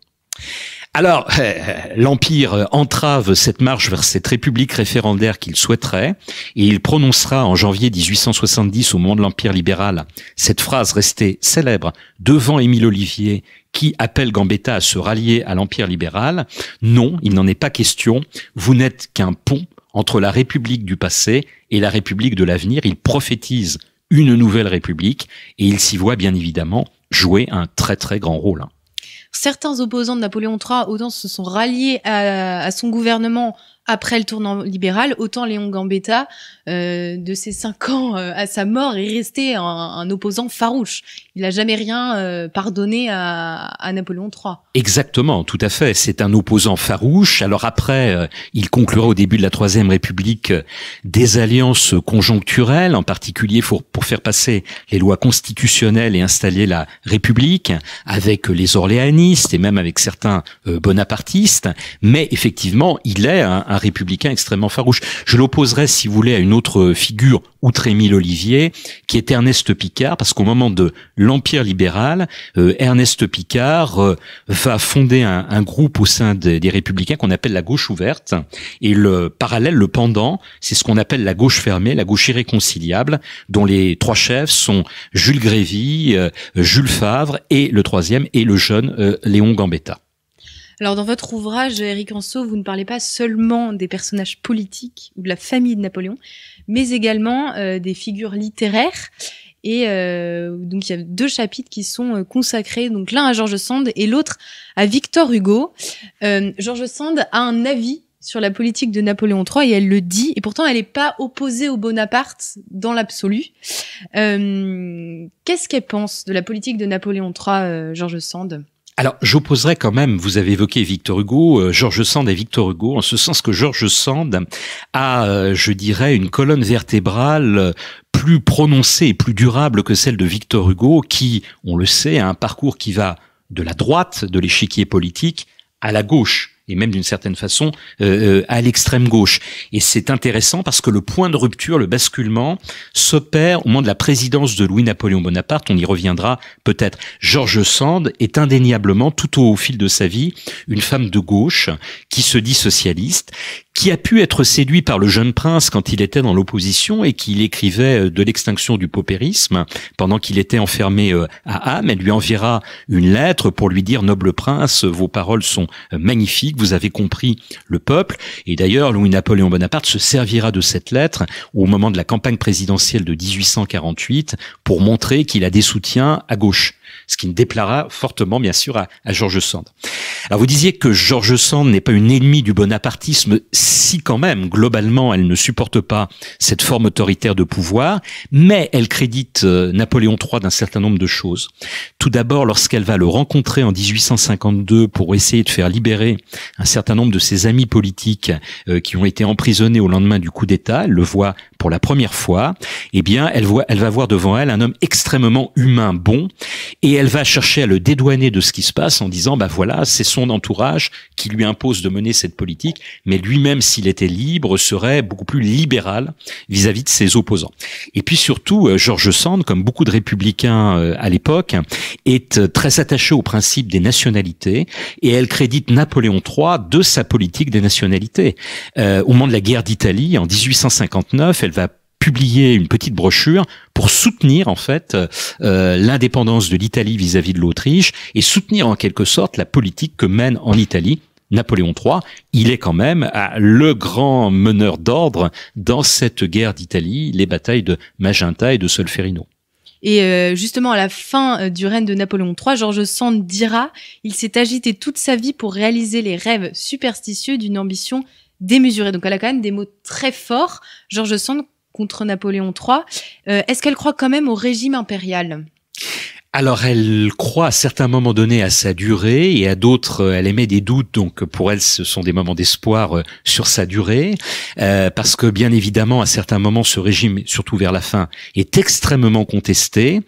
Alors, euh, euh, l'Empire entrave cette marche vers cette république référendaire qu'il souhaiterait, et il prononcera en janvier 1870, au moment de l'Empire libéral, cette phrase restée célèbre devant Émile Olivier, qui appelle Gambetta à se rallier à l'Empire libéral. Non, il n'en est pas question, vous n'êtes qu'un pont entre la République du passé et la République de l'avenir. Il prophétise une nouvelle république, et il s'y voit bien évidemment jouer un très très grand rôle. Hein.
Certains opposants de Napoléon III, autant se sont ralliés à, son gouvernement après le tournant libéral, autant Léon Gambetta, euh, de ses cinq ans euh, à sa mort, est resté un opposant farouche il n'a jamais rien euh, pardonné à, Napoléon III.
Exactement, tout à fait. C'est un opposant farouche. Alors après, euh, il conclura au début de la Troisième République euh, des alliances conjoncturelles, en particulier pour, pour faire passer les lois constitutionnelles et installer la République avec les orléanistes et même avec certains bonapartistes. Mais effectivement, il est un, un républicain extrêmement farouche. Je l'opposerais, si vous voulez, à une autre figure Outre-Émile Olivier, qui est Ernest Picard, parce qu'au moment de l'Empire libéral, euh, Ernest Picard euh, va fonder un, groupe au sein des, républicains qu'on appelle la gauche ouverte, et le parallèle, le pendant, c'est ce qu'on appelle la gauche fermée, la gauche irréconciliable, dont les trois chefs sont Jules Grévy, euh, Jules Favre, et le troisième est le jeune Léon Gambetta.
Alors dans votre ouvrage, Eric Anceau, vous ne parlez pas seulement des personnages politiques ou de la famille de Napoléon, mais également euh, des figures littéraires. Et euh, donc il y a deux chapitres qui sont euh, consacrés, donc l'un à George Sand et l'autre à Victor Hugo. Georges George Sand a un avis sur la politique de Napoléon III et elle le dit. Et pourtant, elle n'est pas opposée au Bonaparte dans l'absolu. Qu'est-ce qu'elle pense de la politique de Napoléon III, Georges Sand
alors, j'opposerais quand même, vous avez évoqué Victor Hugo, euh, Georges Sand et Victor Hugo, en ce sens que Georges Sand a, euh, je dirais, une colonne vertébrale plus prononcée et plus durable que celle de Victor Hugo, qui, on le sait, a un parcours qui va de la droite de l'échiquier politique à la gauche et même d'une certaine façon euh, euh, à l'extrême gauche. Et c'est intéressant parce que le point de rupture, le basculement, s'opère au moment de la présidence de Louis-Napoléon Bonaparte, on y reviendra peut-être. George Sand est indéniablement, tout au fil de sa vie, une femme de gauche qui se dit socialiste, qui a pu être séduit par le jeune prince quand il était dans l'opposition et qu'il écrivait euh, de l'extinction du paupérisme pendant qu'il était enfermé à Ham. Elle lui enverra une lettre pour lui dire, Noble prince, vos paroles sont magnifiques vous avez compris le peuple. Et d'ailleurs, Louis-Napoléon Bonaparte se servira de cette lettre au moment de la campagne présidentielle de 1848 pour montrer qu'il a des soutiens à gauche, ce qui ne déplara fortement, bien sûr, à, à George Sand. Alors vous disiez que George Sand n'est pas une ennemie du bonapartisme, si quand même, globalement, elle ne supporte pas cette forme autoritaire de pouvoir, mais elle crédite euh, Napoléon III d'un certain nombre de choses. Tout d'abord, lorsqu'elle va le rencontrer en 1852 pour essayer de faire libérer un certain nombre de ses amis politiques euh, qui ont été emprisonnés au lendemain du coup d'État. le voit pour la première fois. et eh bien, elle voit, elle va voir devant elle un homme extrêmement humain, bon, et elle va chercher à le dédouaner de ce qui se passe en disant, bah voilà, c'est son entourage qui lui impose de mener cette politique, mais lui-même, s'il était libre, serait beaucoup plus libéral vis-à-vis de ses opposants. Et puis surtout, Georges euh, George Sand, comme beaucoup de républicains euh, à l'époque, est très attaché au principe des nationalités et elle crédite Napoléon III de sa politique des nationalités. Euh, au moment de la guerre d'Italie, en 1859, elle va publier une petite brochure pour soutenir en fait euh, l'indépendance de l'Italie vis-à-vis de l'Autriche et soutenir en quelque sorte la politique que mène en Italie Napoléon III, il est quand même ah, le grand meneur d'ordre dans cette guerre d'Italie, les batailles de Magenta et de Solferino.
Et euh, justement, à la fin euh, du règne de Napoléon III, Georges Sand dira Il s'est agité toute sa vie pour réaliser les rêves superstitieux d'une ambition démesurée. Donc, elle a quand même des mots très forts, Georges Sand contre Napoléon III. Euh, est-ce qu'elle croit quand même au régime impérial
alors elle croit à certains moments donnés à sa durée et à d'autres euh, elle émet des doutes donc pour elle ce sont des moments d'espoir euh, sur sa durée euh, parce que bien évidemment à certains moments ce régime surtout vers la fin est extrêmement contesté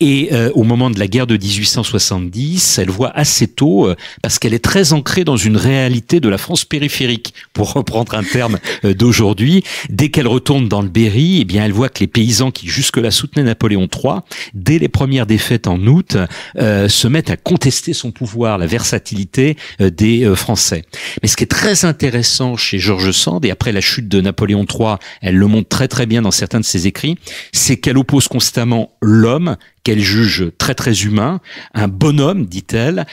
et au moment de la guerre de 1870 elle voit assez tôt parce qu'elle est très ancrée dans une réalité de la France périphérique pour reprendre un terme d'aujourd'hui dès qu'elle retourne dans le Berry eh bien elle voit que les paysans qui jusque là soutenaient Napoléon III dès les premières défaites en août, euh, se mettent à contester son pouvoir, la versatilité euh, des euh, Français. Mais ce qui est très intéressant chez George Sand, et après la chute de Napoléon III, elle le montre très très bien dans certains de ses écrits, c'est qu'elle oppose constamment l'homme qu'elle juge très très humain, un bonhomme, dit-elle,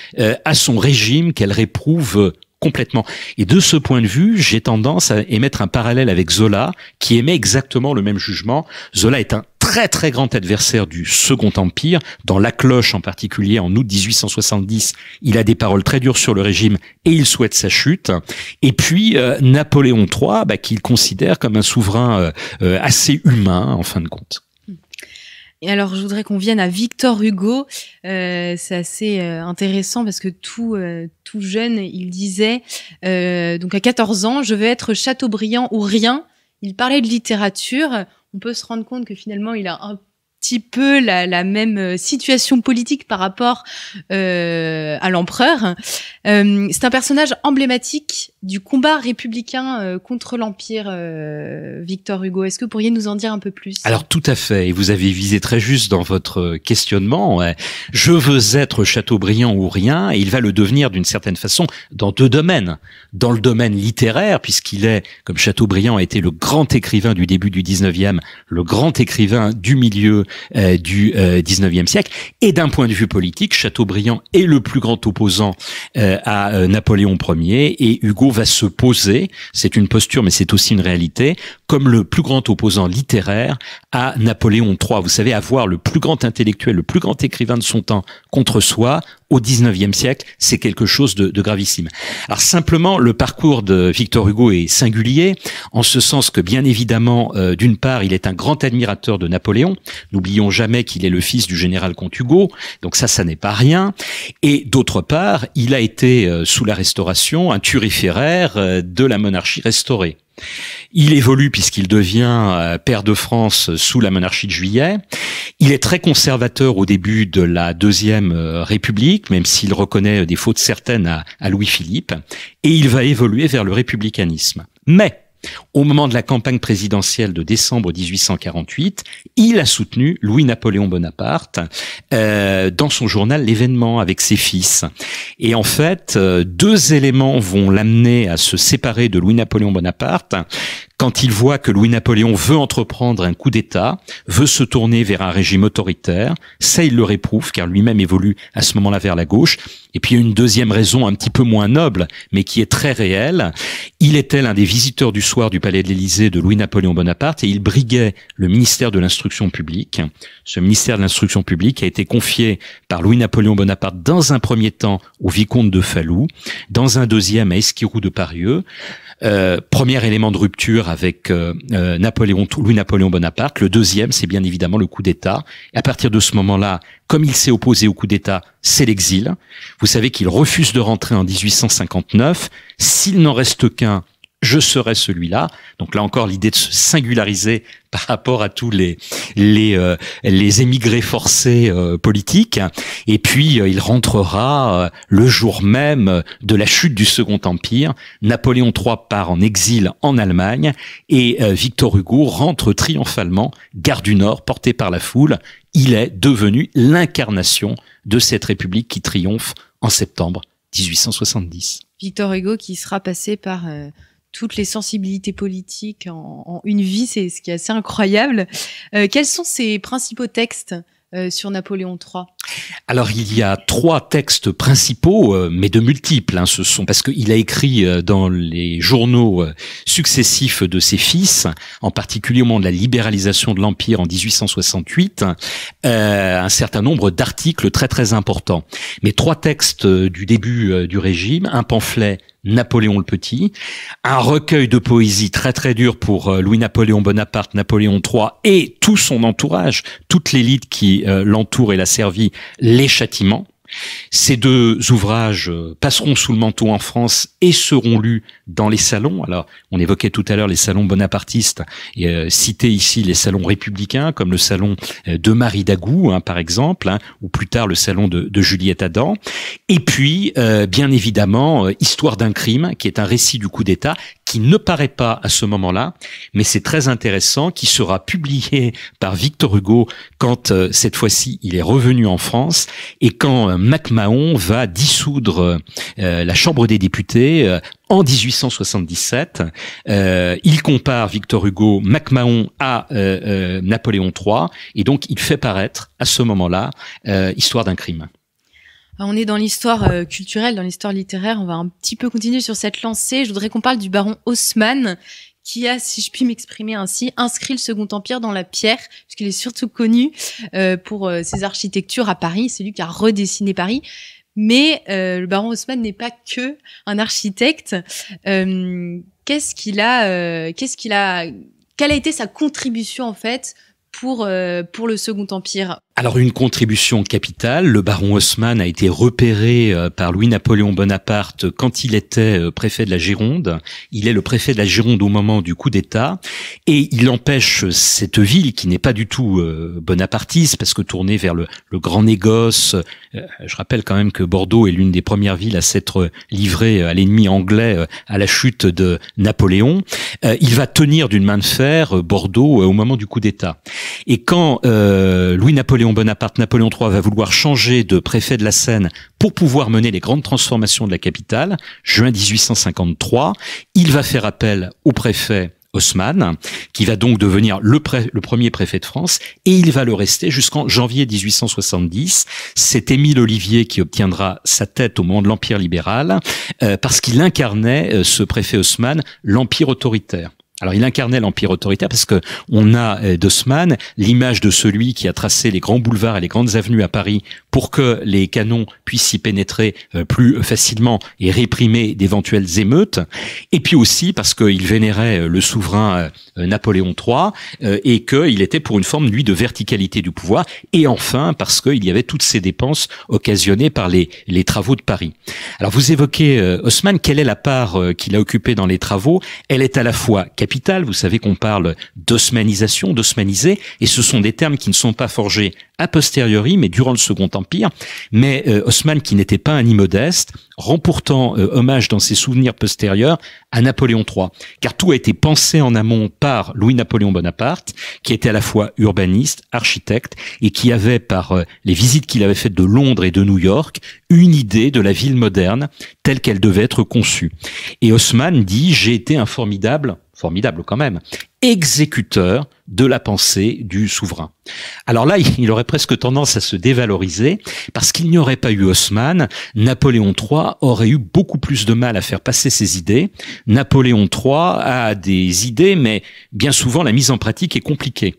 à son régime qu'elle réprouve complètement. Et de ce point de vue, j'ai tendance à émettre un parallèle avec Zola, qui émet exactement le même jugement. Zola est un très très grand adversaire du Second Empire, dans La Cloche en particulier, en août 1870, il a des paroles très dures sur le régime et il souhaite sa chute. Et puis euh, Napoléon III, bah, qu'il considère comme un souverain euh, euh, assez humain en fin de compte.
Et alors, je voudrais qu'on vienne à Victor Hugo. c'est assez intéressant parce que tout, tout jeune, il disait, donc à 14 ans, je vais être Chateaubriand ou rien. Il parlait de littérature on peut se rendre compte que finalement, il a un petit peu la, même euh, situation politique par rapport euh, à l'empereur. Euh, c'est un personnage emblématique du combat républicain euh, contre l'Empire, euh, Victor Hugo. Est-ce que vous pourriez nous en dire un peu plus
Alors tout à fait, et vous avez visé très juste dans votre euh, questionnement. Je veux être Chateaubriand ou rien, et il va le devenir d'une certaine façon dans deux domaines. Dans le domaine littéraire, puisqu'il est, comme Chateaubriand a été le grand écrivain du début du 19e, le grand écrivain du milieu du 19e siècle, et d'un point de vue politique, Chateaubriand est le plus grand opposant à Napoléon Ier, et Hugo va se poser, c'est une posture mais c'est aussi une réalité, comme le plus grand opposant littéraire à Napoléon III. Vous savez, avoir le plus grand intellectuel, le plus grand écrivain de son temps contre soi au 19e siècle, c'est quelque chose de, gravissime. Alors simplement, le parcours de Victor Hugo est singulier, en ce sens que bien évidemment, euh, d'une part, il est un grand admirateur de Napoléon. N'oublions jamais qu'il est le fils du général Comte Hugo, donc ça, ça n'est pas rien. Et d'autre part, il a été, euh, sous la Restauration, un turiféraire euh, de la monarchie restaurée. Il évolue puisqu'il devient euh, père de France sous la monarchie de Juillet. Il est très conservateur au début de la Deuxième euh, République, même s'il reconnaît des fautes certaines à, à Louis-Philippe, et il va évoluer vers le républicanisme. Mais au moment de la campagne présidentielle de décembre 1848, il a soutenu Louis-Napoléon Bonaparte euh, dans son journal L'événement avec ses fils. Et en fait, euh, deux éléments vont l'amener à se séparer de Louis-Napoléon Bonaparte quand il voit que Louis-Napoléon veut entreprendre un coup d'État, veut se tourner vers un régime autoritaire. Ça, il le réprouve, car lui-même évolue à ce moment-là vers la gauche. Et puis, il y a une deuxième raison un petit peu moins noble, mais qui est très réelle. Il était l'un des visiteurs du soir du Palais de l'Élysée de Louis-Napoléon Bonaparte et il briguait le ministère de l'Instruction publique. Ce ministère de l'Instruction publique a été confié par Louis-Napoléon Bonaparte dans un premier temps au vicomte de Falloux, dans un deuxième à Esquirou de Parieux. Euh, premier élément de rupture avec euh, euh, Napoléon, Louis-Napoléon Bonaparte. Le deuxième, c'est bien évidemment le coup d'État. À partir de ce moment-là, comme il s'est opposé au coup d'État, c'est l'exil. Vous savez qu'il refuse de rentrer en 1859. S'il n'en reste qu'un, je serai celui-là. Donc là encore, l'idée de se singulariser par rapport à tous les les, euh, les émigrés forcés euh, politiques. Et puis euh, il rentrera le jour même de la chute du Second Empire. Napoléon III part en exil en Allemagne et Victor Hugo rentre triomphalement, garde du Nord, porté par la foule. Il est devenu l'incarnation de cette République qui triomphe en septembre 1870.
Victor Hugo qui sera passé par toutes les sensibilités politiques en, une vie, c'est ce qui est assez incroyable. Euh, quels sont ses principaux textes euh, sur Napoléon III
alors il y a trois textes principaux, euh, mais de multiples. Hein, ce sont parce qu'il a écrit dans les journaux successifs de ses fils, en particulier au moment de la libéralisation de l'empire en 1868, un certain nombre d'articles très très importants. Mais trois textes du début du régime, un pamphlet Napoléon le Petit, un recueil de poésie très très dur pour euh, Louis-Napoléon Bonaparte, Napoléon III et tout son entourage, toute l'élite qui euh, l'entoure et l'a servi, les châtiments. Ces deux ouvrages passeront sous le manteau en France et seront lus dans les salons. Alors, on évoquait tout à l'heure les salons bonapartistes, et, euh, citer ici les salons républicains, comme le salon euh, de Marie Dagou, hein, par exemple, hein, ou plus tard le salon de, Juliette Adam. Et puis, euh, bien évidemment, euh, Histoire d'un crime, qui est un récit du coup d'État, qui ne paraît pas à ce moment-là, mais c'est très intéressant, qui sera publié par Victor Hugo quand cette fois-ci il est revenu en France et quand MacMahon va dissoudre euh, la Chambre des députés euh, en 1877. Euh, il compare Victor Hugo, MacMahon à Napoléon III, et donc il fait paraître à ce moment-là Histoire d'un crime.
On est dans l'histoire culturelle, dans l'histoire littéraire. On va un petit peu continuer sur cette lancée. Je voudrais qu'on parle du baron Haussmann, qui a, si je puis m'exprimer ainsi, inscrit le Second Empire dans la pierre, puisqu'il est surtout connu euh, pour euh, ses architectures à Paris, c'est lui qui a redessiné Paris. Mais euh, le baron Haussmann n'est pas que un architecte. qu'est-ce qu'il a Qu'est-ce qu'il a Quelle a été sa contribution en fait pour pour le Second Empire
alors une contribution capitale, le baron Haussmann a été repéré euh, par Louis-Napoléon Bonaparte quand il était euh, préfet de la Gironde. Il est le préfet de la Gironde au moment du coup d'État et il empêche cette ville qui n'est pas du tout euh, bonapartiste parce que tournée vers le, grand négoce, je rappelle quand même que Bordeaux est l'une des premières villes à s'être livrée à l'ennemi anglais à la chute de Napoléon, il va tenir d'une main de fer Bordeaux au moment du coup d'État. Et quand Louis-Napoléon Bonaparte, Napoléon III va vouloir changer de préfet de la Seine pour pouvoir mener les grandes transformations de la capitale, juin 1853. Il va faire appel au préfet Haussmann, qui va donc devenir le, premier préfet de France, et il va le rester jusqu'en janvier 1870. C'est Émile Olivier qui obtiendra sa tête au moment de l'Empire libéral, euh, parce qu'il incarnait, euh, ce préfet Haussmann, l'Empire autoritaire. Alors il incarnait l'empire autoritaire parce que on a euh, d'Haussmann l'image de celui qui a tracé les grands boulevards et les grandes avenues à Paris pour que les canons puissent y pénétrer euh, plus facilement et réprimer d'éventuelles émeutes, et puis aussi parce qu'il vénérait euh, le souverain euh, Napoléon III et qu'il était pour une forme, lui, de verticalité du pouvoir, et enfin parce qu'il y avait toutes ces dépenses occasionnées par les, travaux de Paris. Alors vous évoquez Haussmann, quelle est la part qu'il a occupée dans les travaux Elle est à la fois capitale, vous savez qu'on parle d'osmanisation d'osmanisée et ce sont des termes qui ne sont pas forgés a posteriori, mais durant le Second Empire. Mais euh, Haussmann, qui n'était pas un immodeste, rend pourtant euh, hommage dans ses souvenirs postérieurs à Napoléon III, car tout a été pensé en amont par Louis-Napoléon Bonaparte, qui était à la fois urbaniste, architecte, et qui avait, par euh, les visites qu'il avait faites de Londres et de New York, une idée de la ville moderne telle qu'elle devait être conçue. Et Haussmann dit, j'ai été un formidable formidable quand même, exécuteur de la pensée du souverain. Alors là, il aurait presque tendance à se dévaloriser, parce qu'il n'y aurait pas eu Haussmann, Napoléon III aurait eu beaucoup plus de mal à faire passer ses idées. Napoléon III a des idées, mais bien souvent la mise en pratique est compliquée.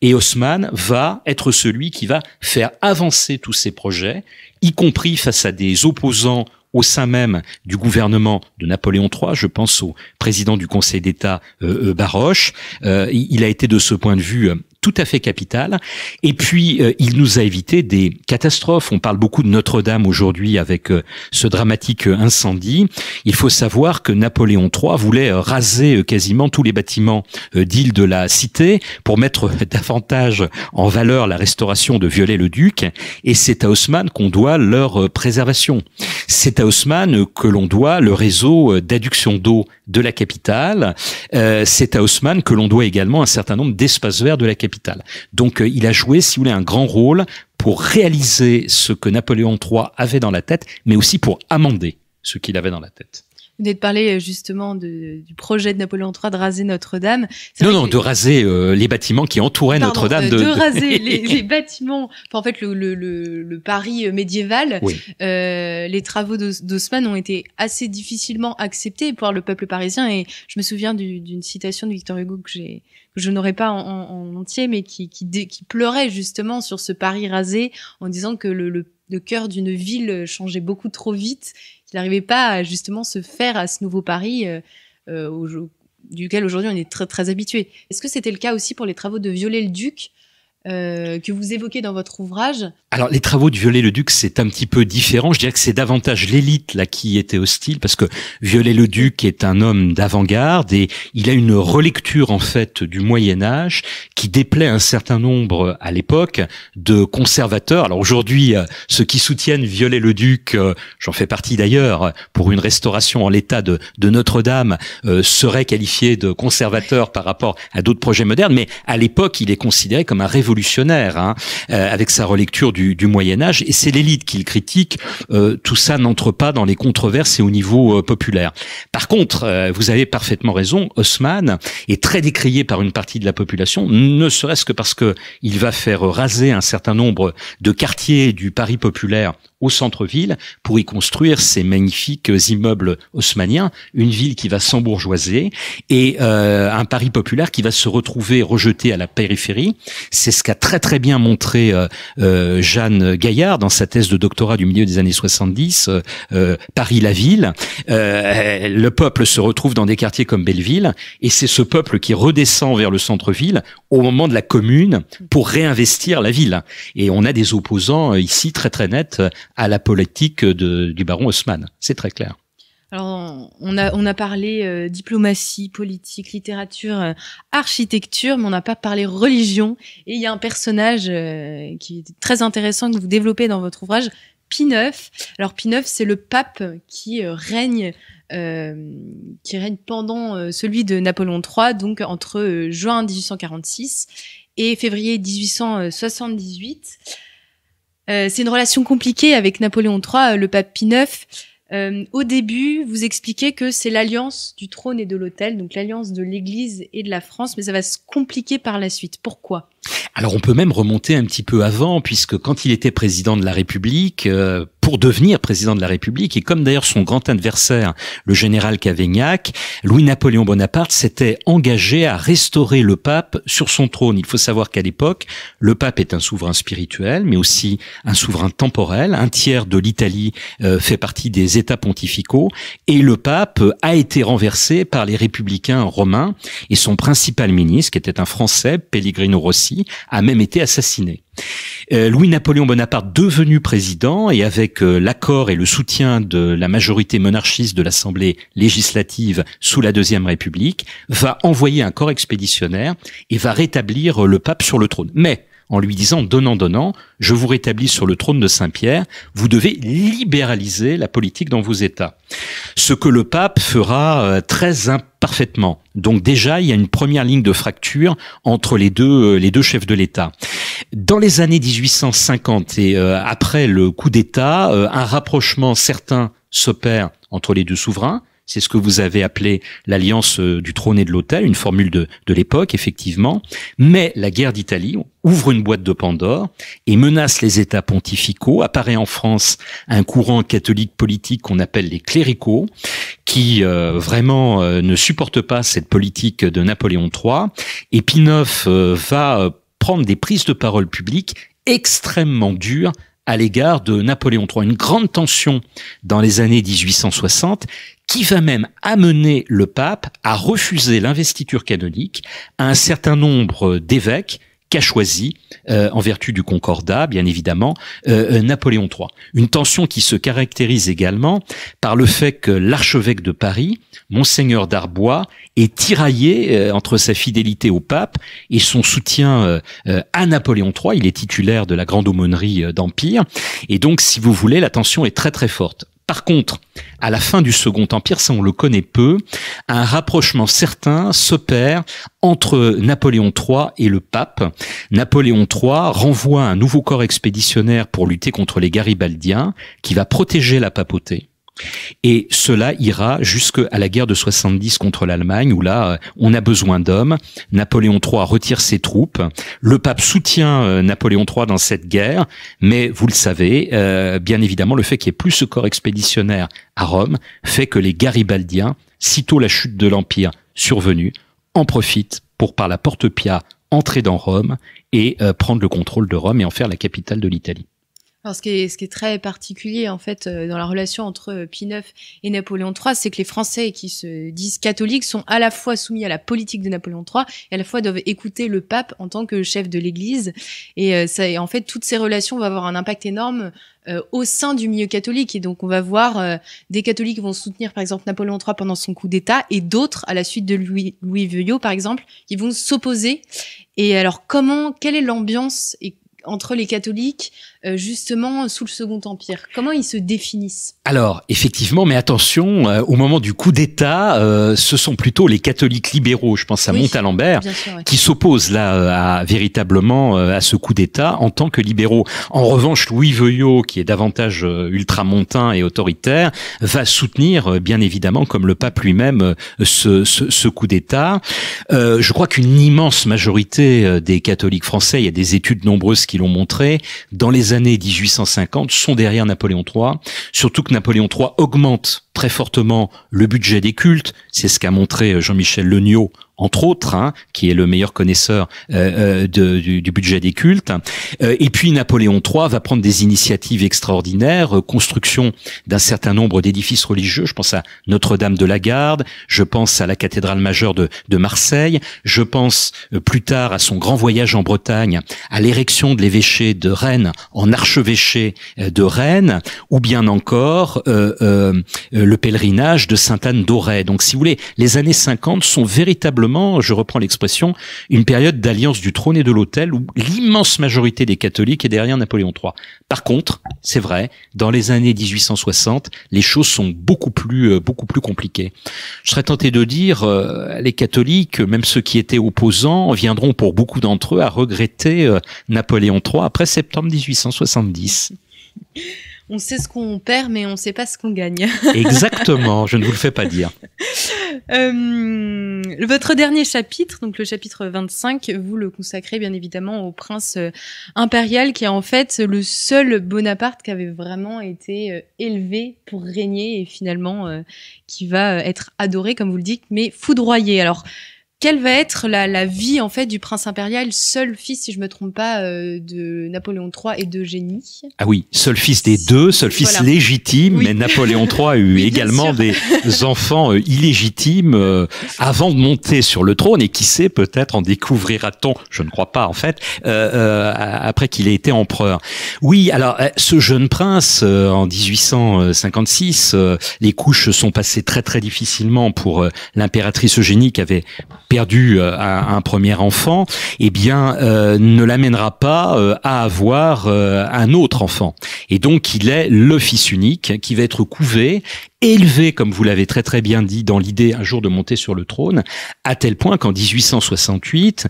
Et Haussmann va être celui qui va faire avancer tous ses projets, y compris face à des opposants au sein même du gouvernement de Napoléon III. Je pense au président du Conseil d'État euh, euh, Baroche. Euh, il a été de ce point de vue tout à fait capital. Et puis, euh, il nous a évité des catastrophes. On parle beaucoup de Notre-Dame aujourd'hui avec euh, ce dramatique euh, incendie. Il faut savoir que Napoléon III voulait raser quasiment tous les bâtiments d'île de la cité pour mettre davantage en valeur la restauration de Viollet-le-Duc. Et c'est à Haussmann qu'on doit leur préservation. C'est à Haussmann que l'on doit le réseau d'adduction d'eau de la capitale. c'est à Haussmann que l'on doit également un certain nombre d'espaces verts de la capitale. Donc euh, il a joué, si vous voulez, un grand rôle pour réaliser ce que Napoléon III avait dans la tête, mais aussi pour amender ce qu'il avait dans la tête.
Vous venez de parler euh, justement du projet de Napoléon III de raser Notre-Dame.
Non, non, de raser euh, les bâtiments qui entouraient Notre-Dame. Euh, de, de, raser les,
bâtiments, en fait le, le, le, Paris médiéval. Euh, les travaux d'Haussmann ont été assez difficilement acceptés par le peuple parisien et je me souviens d'une citation de Victor Hugo que j'ai je n'aurais pas en, entier, mais qui, qui, qui, pleurait justement sur ce Paris rasé en disant que le, le, le cœur d'une ville changeait beaucoup trop vite il n'arrivait pas à justement se faire à ce nouveau Paris euh, euh, duquel aujourd'hui on est très, très habitué. Est-ce que c'était le cas aussi pour les travaux de Viollet-le-Duc euh, que vous évoquez dans votre ouvrage.
Alors les travaux de Viollet-le-Duc, c'est un petit peu différent. Je dirais que c'est davantage l'élite là qui était hostile parce que Viollet-le-Duc est un homme d'avant-garde et il a une relecture en fait du Moyen Âge qui déplaît un certain nombre à l'époque de conservateurs. Alors aujourd'hui, euh, ceux qui soutiennent Viollet-le-Duc, euh, j'en fais partie d'ailleurs, pour une restauration en l'état de, de Notre-Dame, euh, seraient qualifiés de conservateurs par rapport à d'autres projets modernes. Mais à l'époque, il est considéré comme un révolutionnaire révolutionnaire hein, euh, avec sa relecture du, Moyen Âge, et c'est l'élite qu'il critique. Euh, tout ça n'entre pas dans les controverses et au niveau euh, populaire. Par contre, vous avez parfaitement raison, Haussmann est très décrié par une partie de la population, ne serait-ce que parce que il va faire raser un certain nombre de quartiers du Paris populaire au centre-ville pour y construire ces magnifiques immeubles haussmanniens, une ville qui va s'embourgeoiser et euh, un Paris populaire qui va se retrouver rejeté à la périphérie. C'est ce qu'a très très bien montré euh, euh Jeanne Gaillard dans sa thèse de doctorat du milieu des années 70, Paris la ville. le peuple se retrouve dans des quartiers comme Belleville et c'est ce peuple qui redescend vers le centre-ville au moment de la commune pour réinvestir la ville. Et on a des opposants euh, ici très très nets à la politique du baron Haussmann. C'est très clair.
Alors, on a, on a parlé euh, diplomatie, politique, littérature, euh, architecture, mais on n'a pas parlé religion. Et il y a un personnage euh, qui est très intéressant que vous développez dans votre ouvrage, Pie IX. Alors, Pie IX, c'est le pape qui règne qui règne pendant celui de Napoléon III, donc entre juin 1846 et février 1878. Euh, c'est une relation compliquée avec Napoléon III, euh, le pape Pie IX. Euh, au début, vous expliquez que c'est l'alliance du trône et de l'autel, donc l'alliance de l'Église et de la France, mais ça va se compliquer par la suite. Pourquoi
alors on peut même remonter un petit peu avant, puisque quand il était président de la République, pour devenir président de la République. Et comme d'ailleurs son grand adversaire, le général Cavaignac, Louis-Napoléon Bonaparte s'était engagé à restaurer le pape sur son trône. Il faut savoir qu'à l'époque, le pape est un souverain spirituel, mais aussi un souverain temporel. Un tiers de l'Italie euh, fait partie des États pontificaux. Et le pape a été renversé par les républicains romains. Et son principal ministre, qui était un Français, Pellegrino Rossi, a même été assassiné. Euh, Louis-Napoléon Bonaparte devenu président et avec euh, l'accord et le soutien de la majorité monarchiste de l'Assemblée législative sous la Deuxième République, va envoyer un corps expéditionnaire et va rétablir euh, le pape sur le trône. Mais en lui disant donnant, donnant, je vous rétablis sur le trône de Saint-Pierre, vous devez libéraliser la politique dans vos États. Ce que le pape fera euh, très imparfaitement. Donc déjà, il y a une première ligne de fracture entre les deux, euh, les deux chefs de l'État. Dans les années 1850 et euh, après le coup d'État, un rapprochement certain s'opère entre les deux souverains c'est ce que vous avez appelé l'alliance euh, du trône et de l'autel, une formule de, l'époque, effectivement. Mais la guerre d'Italie ouvre une boîte de Pandore et menace les États pontificaux. Apparaît en France un courant catholique politique qu'on appelle les cléricaux, qui euh, vraiment euh, ne supporte pas cette politique de Napoléon III. Et Pinoff va prendre des prises de parole publiques extrêmement dures à l'égard de Napoléon III. Une grande tension dans les années 1860 qui va même amener le pape à refuser l'investiture canonique à un certain nombre d'évêques qu'a choisi, euh, en vertu du Concordat, bien évidemment, euh, euh, Napoléon III. Une tension qui se caractérise également par le fait que l'archevêque de Paris, monseigneur d'Arbois, est tiraillé entre sa fidélité au pape et son soutien à Napoléon III. Il est titulaire de la grande aumônerie d'Empire. Et donc, si vous voulez, la tension est très très forte. Par contre, à la fin du Second Empire, ça on le connaît peu, un rapprochement certain s'opère entre Napoléon III et le pape. Napoléon III renvoie un nouveau corps expéditionnaire pour lutter contre les Garibaldiens, qui va protéger la papauté. Et cela ira jusqu'à la guerre de 70 contre l'Allemagne, où là, euh, on a besoin d'hommes. Napoléon III retire ses troupes. Le pape soutient euh, Napoléon III dans cette guerre, mais vous le savez, euh, bien évidemment, le fait qu'il n'y ait plus ce corps expéditionnaire à Rome fait que les Garibaldiens, sitôt la chute de l'Empire survenue, en profitent pour, par la porte Pia, entrer dans Rome et prendre le contrôle de Rome et en faire la capitale de l'Italie.
Alors, ce qui, est, très particulier en fait euh, dans la relation entre euh, Pie IX et Napoléon III, c'est que les Français qui se disent catholiques sont à la fois soumis à la politique de Napoléon III et à la fois doivent écouter le pape en tant que chef de l'Église. Et euh, ça, en fait, toutes ces relations vont avoir un impact énorme au sein du milieu catholique. Et donc, on va voir des catholiques vont soutenir, par exemple, Napoléon III pendant son coup d'État, et d'autres, à la suite de Louis, Louis Veuillot, par exemple, qui vont s'opposer. Et alors, comment, quelle est l'ambiance entre les catholiques euh, justement sous le Second Empire Comment ils se définissent
Alors, effectivement, mais attention, euh, au moment du coup d'État, euh, ce sont plutôt les catholiques libéraux, je pense à Montalembert, qui s'opposent là véritablement à ce coup d'État en tant que libéraux. En revanche, Louis Veuillot, qui est davantage ultramontain et autoritaire, va soutenir, bien évidemment, comme le pape lui-même, ce, ce, coup d'État. je crois qu'une immense majorité des catholiques français, il y a des études nombreuses qui l'ont montré, dans les années 1850 sont derrière Napoléon III, surtout que Napoléon III augmente très fortement le budget des cultes, c'est ce qu'a montré euh, Jean-Michel Legnaud entre autres, hein, qui est le meilleur connaisseur euh, euh du, du, budget des cultes. Euh, et puis Napoléon III va prendre des initiatives extraordinaires, euh, construction d'un certain nombre d'édifices religieux. Je pense à Notre-Dame de la Garde, je pense à la cathédrale majeure de, de Marseille, je pense plus tard à son grand voyage en Bretagne, à l'érection de l'évêché de Rennes en archevêché de Rennes, ou bien encore euh, le pèlerinage de Sainte-Anne d'Auray. Donc si vous voulez, les années 50 sont véritablement je reprends l'expression, une période d'alliance du trône et de l'autel où l'immense majorité des catholiques est derrière Napoléon III. Par contre, c'est vrai, dans les années 1860, les choses sont beaucoup plus, euh, beaucoup plus compliquées. Je serais tenté de dire, euh, les catholiques, même ceux qui étaient opposants, viendront pour beaucoup d'entre eux à regretter euh, Napoléon III après septembre 1870
on sait ce qu'on perd, mais on ne sait pas ce qu'on gagne. Exactement,
je ne vous le fais pas dire.
Euh, votre dernier chapitre, donc le chapitre 25, vous le consacrez bien évidemment au prince euh, impérial, qui est en fait le seul Bonaparte qui avait vraiment été euh, élevé pour régner et finalement qui va être adoré, comme vous le dites, mais foudroyé. Alors, quelle va être la, vie en fait du prince impérial, seul fils, si je me trompe pas, euh, de Napoléon III et d'Eugénie
Ah oui, seul fils des deux, seul fils légitime, mais Napoléon III a eu également des enfants euh, illégitimes euh, avant de monter sur le trône et qui sait peut-être en découvrira-t-on, je ne crois pas en fait, après qu'il ait été empereur. Oui, alors ce jeune prince en 1856, les couches sont passées très très difficilement pour l'impératrice Eugénie qui avait perdu euh, un, premier enfant, eh bien, euh, ne l'amènera pas euh, à avoir un autre enfant. Et donc, il est le fils unique qui va être couvé, élevé, comme vous l'avez très très bien dit, dans l'idée un jour de monter sur le trône, à tel point qu'en 1868,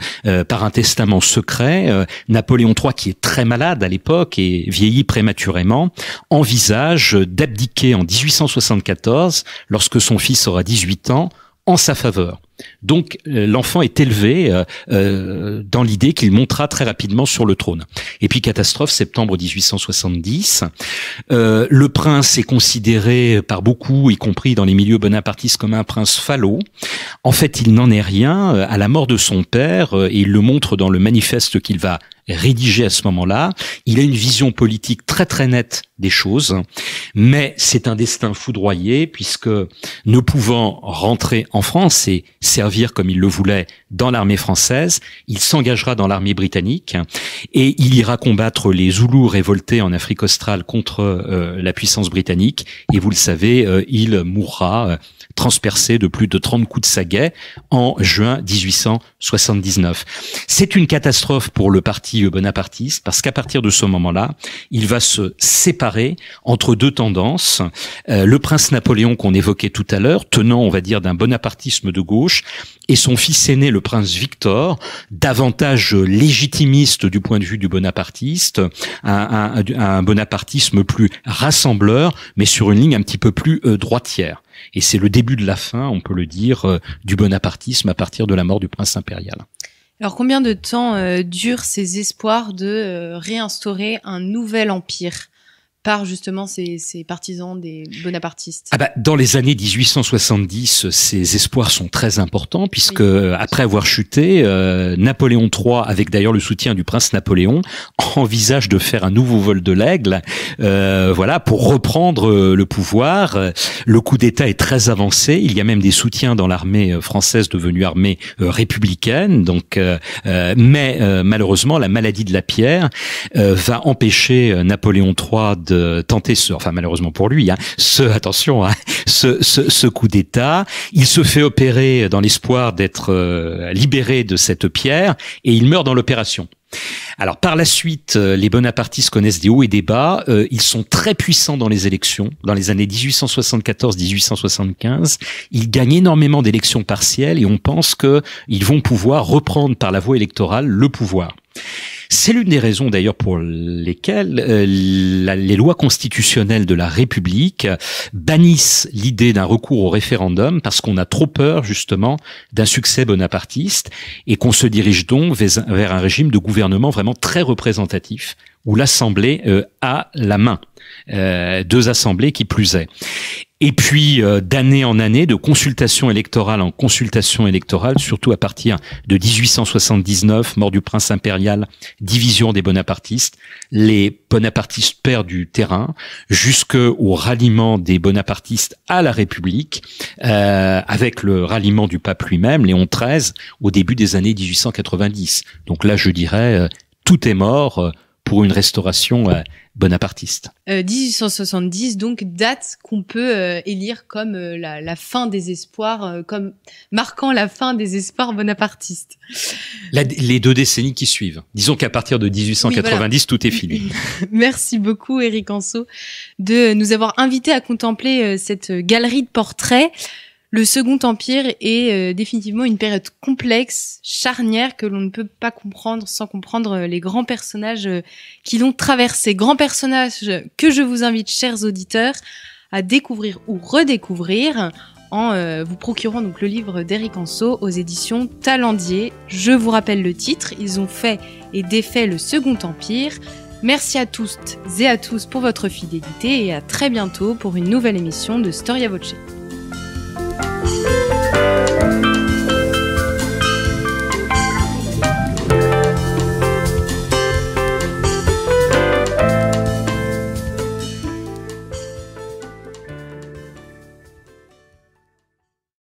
par un testament secret, Napoléon III, qui est très malade à l'époque et vieillit prématurément, envisage d'abdiquer en 1874, lorsque son fils aura 18 ans, en sa faveur. Donc euh, l'enfant est élevé euh, euh, dans l'idée qu'il montera très rapidement sur le trône. Et puis catastrophe, septembre 1870, le prince est considéré par beaucoup, y compris dans les milieux bonapartistes, comme un prince fallot. En fait, il n'en est rien. À la mort de son père, et il le montre dans le manifeste qu'il va rédigé à ce moment-là. Il a une vision politique très très nette des choses, mais c'est un destin foudroyé puisque ne pouvant rentrer en France et servir comme il le voulait dans l'armée française, il s'engagera dans l'armée britannique et il ira combattre les Zoulous révoltés en Afrique australe contre euh, la puissance britannique. Et vous le savez, euh, il mourra euh, transpercé de plus de 30 coups de saguet en juin 1879. C'est une catastrophe pour le parti bonapartiste, parce qu'à partir de ce moment-là, il va se séparer entre deux tendances. Euh, le prince Napoléon qu'on évoquait tout à l'heure, tenant, on va dire, d'un bonapartisme de gauche, et son fils aîné, le prince Victor, davantage légitimiste du point de vue du bonapartiste, un, un, bonapartisme plus rassembleur, mais sur une ligne un petit peu plus euh, droitière. Et c'est le début de la fin, on peut le dire, euh, du bonapartisme à partir de la mort du prince impérial.
Alors combien de temps euh, durent ces espoirs de euh, réinstaurer un nouvel empire par justement ces, ces, partisans des bonapartistes
ah bah, Dans les années 1870, ces espoirs sont très importants puisque après avoir chuté, euh, Napoléon III, avec d'ailleurs le soutien du prince Napoléon, envisage de faire un nouveau vol de l'aigle, euh, voilà, pour reprendre euh, le pouvoir. Le coup d'État est très avancé. Il y a même des soutiens dans l'armée euh, française devenue armée républicaine. Donc, mais malheureusement, la maladie de la pierre va empêcher Napoléon III de tenter ce, enfin malheureusement pour lui, hein, ce, attention, hein, ce, coup d'État. Il se fait opérer dans l'espoir d'être euh, libéré de cette pierre et il meurt dans l'opération. Alors par la suite, euh, les bonapartistes connaissent des hauts et des bas. Euh, ils sont très puissants dans les élections. Dans les années 1874-1875, ils gagnent énormément d'élections partielles et on pense qu'ils vont pouvoir reprendre par la voie électorale le pouvoir. C'est l'une des raisons d'ailleurs pour lesquelles euh, les lois constitutionnelles de la République euh, bannissent l'idée d'un recours au référendum parce qu'on a trop peur justement d'un succès bonapartiste et qu'on se dirige donc vers un régime de gouvernement vraiment très représentatif où l'Assemblée euh, a la main. Euh, deux assemblées qui plus est. Et puis, euh, d'année en année, de consultation électorale en consultation électorale, surtout à partir de 1879, mort du prince impérial, division des bonapartistes, les bonapartistes perdent du terrain, jusqu'au ralliement des bonapartistes à la République, avec le ralliement du pape lui-même, Léon XIII, au début des années 1890. Donc là, je dirais, tout est mort pour une restauration euh, bonapartiste.
1870, euh, donc date qu'on peut euh, élire comme la, fin des espoirs, comme marquant la fin des espoirs bonapartistes.
les deux décennies qui suivent. Disons qu'à partir de 1890, tout est fini.
Merci beaucoup, Eric Anso, de nous avoir invités à contempler cette galerie de portraits le Second Empire est euh, définitivement une période complexe, charnière, que l'on ne peut pas comprendre sans comprendre euh, les grands personnages euh, qui l'ont traversé. Grands personnages que je vous invite, chers auditeurs, à découvrir ou redécouvrir en vous procurant donc le livre d'Eric Anso aux éditions Talandier. Je vous rappelle le titre, ils ont fait et défait le Second Empire. Merci à tous et à tous pour votre fidélité et à très bientôt pour une nouvelle émission de Storia Voce.